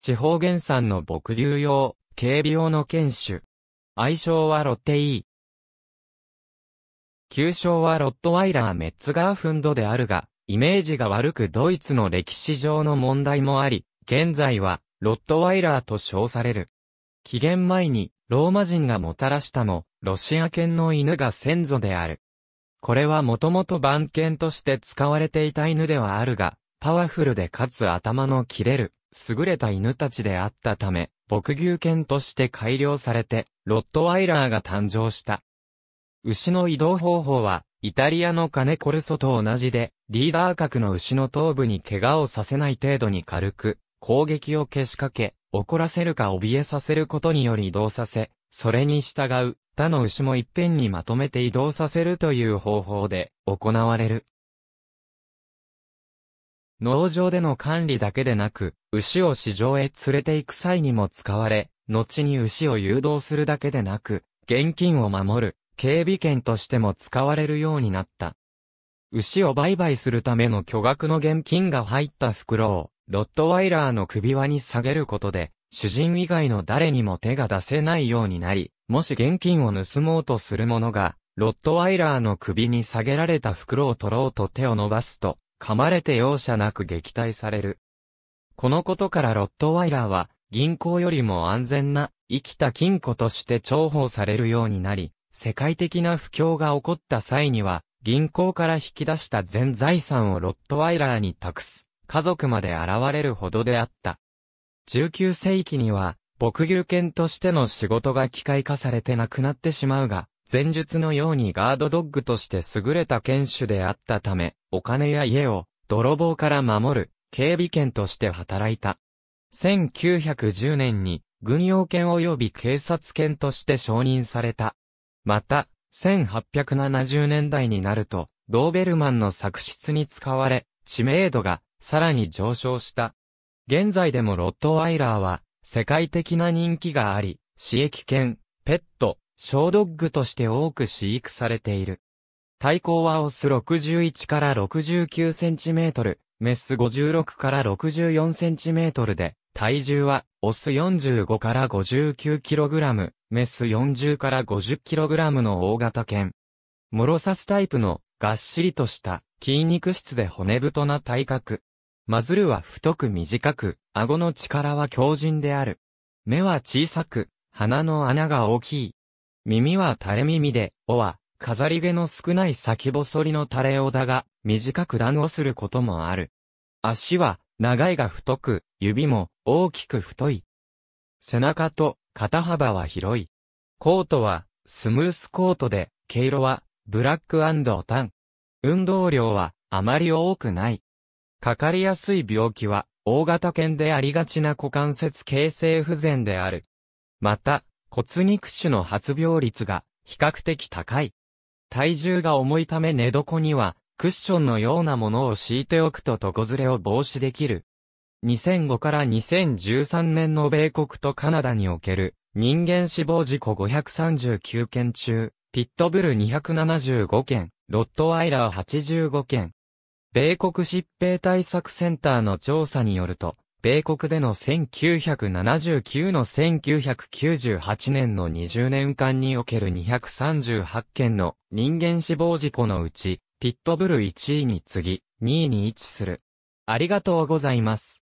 地方原産の牧牛用、警備用の犬種。愛称はロッテイー。旧称はロットワイラー・メッツガーフンドであるが、イメージが悪くドイツの歴史上の問題もあり、現在は、ロットワイラーと称される。紀元前に、ローマ人がもたらしたも、ロシア犬の犬が先祖である。これはもともと番犬として使われていた犬ではあるが、パワフルでかつ頭の切れる、優れた犬たちであったため、牧牛犬として改良されて、ロットワイラーが誕生した。牛の移動方法は、イタリアのカネコルソと同じで、リーダー格の牛の頭部に怪我をさせない程度に軽く、攻撃を消しかけ、怒らせるか怯えさせることにより移動させ、それに従う、他の牛も一遍にまとめて移動させるという方法で行われる。農場での管理だけでなく、牛を市場へ連れて行く際にも使われ、後に牛を誘導するだけでなく、現金を守る、警備権としても使われるようになった。牛を売買するための巨額の現金が入った袋を、ロットワイラーの首輪に下げることで、主人以外の誰にも手が出せないようになり、もし現金を盗もうとする者が、ロットワイラーの首に下げられた袋を取ろうと手を伸ばすと、噛まれて容赦なく撃退される。このことからロットワイラーは、銀行よりも安全な、生きた金庫として重宝されるようになり、世界的な不況が起こった際には、銀行から引き出した全財産をロットワイラーに託す、家族まで現れるほどであった。19世紀には、牧牛犬としての仕事が機械化されてなくなってしまうが、前述のようにガードドッグとして優れた犬種であったため、お金や家を泥棒から守る警備犬として働いた。1910年に軍用犬及び警察犬として承認された。また、1870年代になると、ドーベルマンの作出に使われ、知名度がさらに上昇した。現在でもロットワイラーは世界的な人気があり、刺激犬、ペット、小ドッグとして多く飼育されている。体高はオス61から69センチメートル、メス56から64センチメートルで、体重は、オス45から59キログラム、メス40から50キログラムの大型犬。モロサスタイプの、がっしりとした、筋肉質で骨太な体格。マズルは太く短く、顎の力は強靭である。目は小さく、鼻の穴が大きい。耳は垂れ耳で、尾は飾り毛の少ない先細りの垂れ尾だが、短く段をすることもある。足は長いが太く、指も大きく太い。背中と肩幅は広い。コートはスムースコートで、毛色はブラックタン。運動量はあまり多くない。かかりやすい病気は大型犬でありがちな股関節形成不全である。また、骨肉腫の発病率が比較的高い。体重が重いため寝床には、クッションのようなものを敷いておくと床ずれを防止できる。2005から2013年の米国とカナダにおける人間死亡事故539件中、ピットブル275件、ロットワイラー85件。米国疾病対策センターの調査によると、米国での1979の1998年の20年間における238件の人間死亡事故のうち、ピットブル1位に次ぎ、2位に位置する。ありがとうございます。